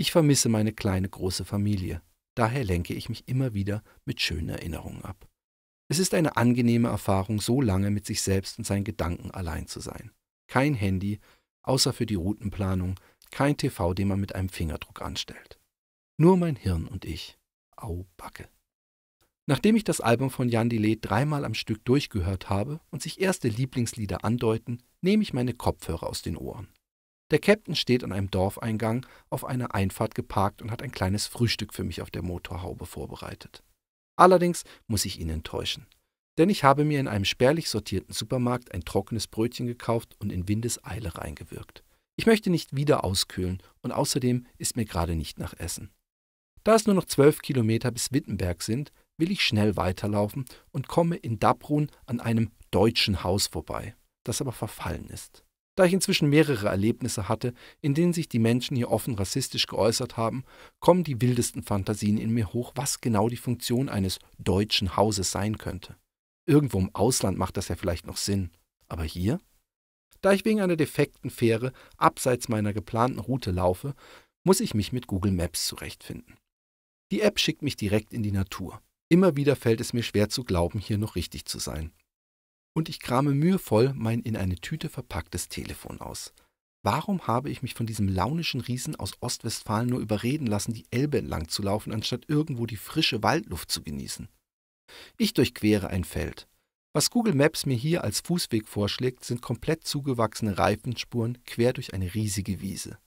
Ich vermisse meine kleine große Familie. Daher lenke ich mich immer wieder mit schönen Erinnerungen ab. Es ist eine angenehme Erfahrung, so lange mit sich selbst und seinen Gedanken allein zu sein. Kein Handy, außer für die Routenplanung, kein TV, den man mit einem Fingerdruck anstellt. Nur mein Hirn und ich. Au Backe. Nachdem ich das Album von Jan Delay dreimal am Stück durchgehört habe und sich erste Lieblingslieder andeuten, nehme ich meine Kopfhörer aus den Ohren. Der Captain steht an einem Dorfeingang auf einer Einfahrt geparkt und hat ein kleines Frühstück für mich auf der Motorhaube vorbereitet. Allerdings muss ich ihn enttäuschen. Denn ich habe mir in einem spärlich sortierten Supermarkt ein trockenes Brötchen gekauft und in Windeseile reingewirkt. Ich möchte nicht wieder auskühlen und außerdem ist mir gerade nicht nach Essen. Da es nur noch zwölf Kilometer bis Wittenberg sind, will ich schnell weiterlaufen und komme in Dabrun an einem deutschen Haus vorbei, das aber verfallen ist. Da ich inzwischen mehrere Erlebnisse hatte, in denen sich die Menschen hier offen rassistisch geäußert haben, kommen die wildesten Fantasien in mir hoch, was genau die Funktion eines deutschen Hauses sein könnte. Irgendwo im Ausland macht das ja vielleicht noch Sinn, aber hier? Da ich wegen einer defekten Fähre abseits meiner geplanten Route laufe, muss ich mich mit Google Maps zurechtfinden. Die App schickt mich direkt in die Natur. Immer wieder fällt es mir schwer zu glauben, hier noch richtig zu sein und ich krame mühevoll mein in eine Tüte verpacktes Telefon aus. Warum habe ich mich von diesem launischen Riesen aus Ostwestfalen nur überreden lassen, die Elbe entlang zu laufen, anstatt irgendwo die frische Waldluft zu genießen? Ich durchquere ein Feld. Was Google Maps mir hier als Fußweg vorschlägt, sind komplett zugewachsene Reifenspuren quer durch eine riesige Wiese.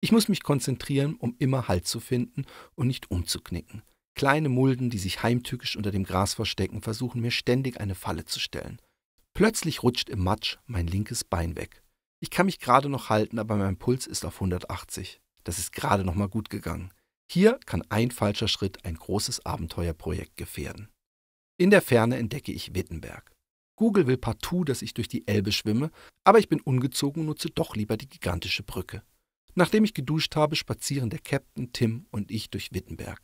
Ich muss mich konzentrieren, um immer Halt zu finden und nicht umzuknicken. Kleine Mulden, die sich heimtückisch unter dem Gras verstecken, versuchen mir ständig eine Falle zu stellen. Plötzlich rutscht im Matsch mein linkes Bein weg. Ich kann mich gerade noch halten, aber mein Puls ist auf 180. Das ist gerade noch mal gut gegangen. Hier kann ein falscher Schritt ein großes Abenteuerprojekt gefährden. In der Ferne entdecke ich Wittenberg. Google will partout, dass ich durch die Elbe schwimme, aber ich bin ungezogen und nutze doch lieber die gigantische Brücke. Nachdem ich geduscht habe, spazieren der Captain, Tim und ich durch Wittenberg.